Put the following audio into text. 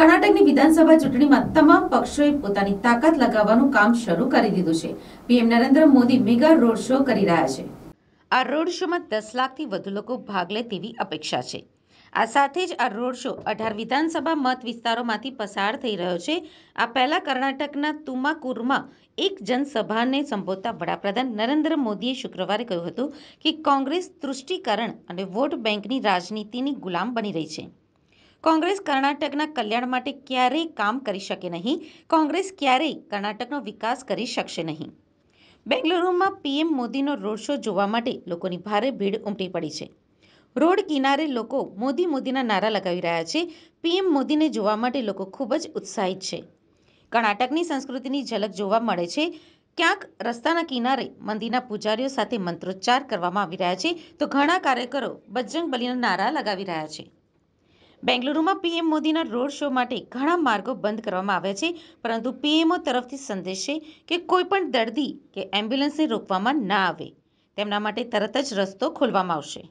કર્ણાટકની વિધાનસભા ચૂંટણીમાં તમામ પક્ષોએ પોતાની તાકાત લગાવવાનું કામ શરૂ કરી દીધું છે PM Narendra Modi mega road show કરી રહ્યા છે આ રોડ શોમાં દસ લાખથી વધુ લોકો ભાગ લે તેવી અપેક્ષા છે આ સાથે જ આ રોડ શો અઢાર વિધાનસભા મત વિસ્તારોમાંથી પસાર થઈ રહ્યો છે આ પહેલા કર્ણાટકના તુમાકુરમાં એક જનસભાને સંબોધતા વડાપ્રધાન નરેન્દ્ર મોદીએ શુક્રવારે કહ્યું હતું કે કોંગ્રેસ તૃષ્ટિકરણ અને વોટ બેંકની રાજનીતિની ગુલામ બની રહી છે કોંગ્રેસ કર્ણાટકના કલ્યાણ માટે ક્યારેય કામ કરી શકે નહીં કોંગ્રેસ ક્યારેય કર્ણાટકનો વિકાસ કરી શકશે નહીં બેંગલુરુમાં પીએમ મોદીનો રોડ શો જોવા માટે લોકોની ભારે ભીડ ઉમટી પડી છે રોડ કિનારે લોકો મોદી મોદીના નારા લગાવી રહ્યા છે પીએમ મોદીને જોવા માટે લોકો ખૂબ જ ઉત્સાહિત છે કર્ણાટકની સંસ્કૃતિની ઝલક જોવા મળે છે ક્યાંક રસ્તાના કિનારે મંદિરના પૂજારીઓ સાથે મંત્રોચ્ચાર કરવામાં આવી રહ્યા છે તો ઘણા કાર્યકરો બજરંગ બલીના નારા લગાવી રહ્યા છે બેંગલુરુમાં પીએમ મોદીના રોડ શો માટે ઘણા માર્ગો બંધ કરવામાં આવ્યા છે પરંતુ પીએમઓ તરફથી સંદેશ છે કે કોઈપણ દર્દી કે એમ્બ્યુલન્સને રોકવામાં ના આવે તેમના માટે તરત જ રસ્તો ખોલવામાં આવશે